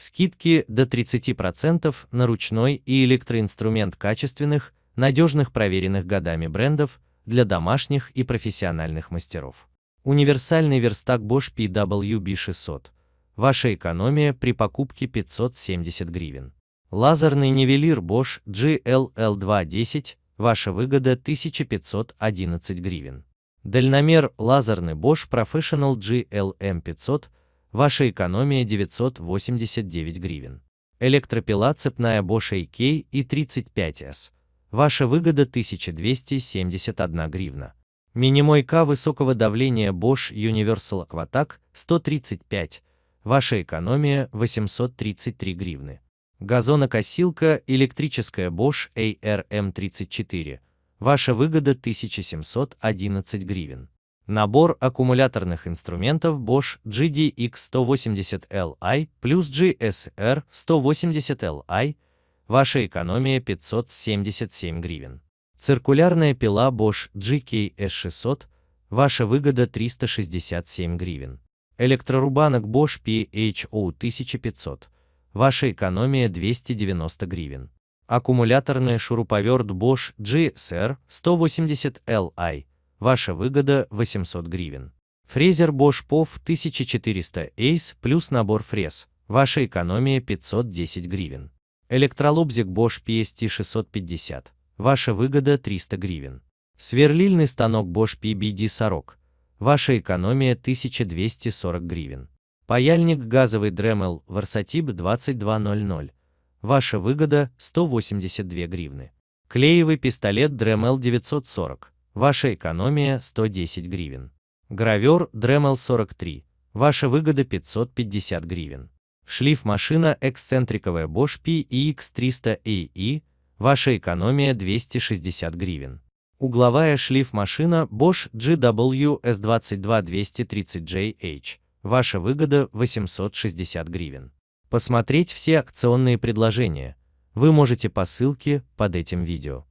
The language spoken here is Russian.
скидки до 30% на ручной и электроинструмент качественных, надежных проверенных годами брендов для домашних и профессиональных мастеров. Универсальный верстак Bosch PWB600. Ваша экономия при покупке 570 гривен. Лазерный нивелир Bosch GLL210. Ваша выгода 1511 гривен. Дальномер лазерный Bosch Professional GLM500 ваша экономия 989 гривен. Электропила цепная Bosch AK и 35S, ваша выгода 1271 гривна. Минимойка высокого давления Bosch Universal Aquatac 135, ваша экономия 833 гривны. Газонокосилка электрическая Bosch ARM34, ваша выгода 1711 гривен. Набор аккумуляторных инструментов Bosch GDX180Li плюс GSR180Li, ваша экономия 577 гривен. Циркулярная пила Bosch GKS600, ваша выгода 367 гривен. Электрорубанок Bosch PHO1500, ваша экономия 290 гривен. Аккумуляторный шуруповерт Bosch GSR 180Li, ваша выгода 800 гривен. Фрезер Bosch POV 1400 Ace плюс набор фрез, ваша экономия 510 гривен. Электролобзик Bosch PST 650, ваша выгода 300 гривен. Сверлильный станок Bosch PBD 40, ваша экономия 1240 гривен. Паяльник газовый Dremel Versatib 2200, ваша выгода 182 гривны. Клеевый пистолет Dremel 940, Ваша экономия 110 гривен. Гравер Dremel 43. Ваша выгода 550 гривен. Шлиф-машина эксцентриковая Bosch PEX300AE. E. Ваша экономия 260 гривен. Угловая шлиф-машина Bosch GWS22230JH. Ваша выгода 860 гривен. Посмотреть все акционные предложения вы можете по ссылке под этим видео.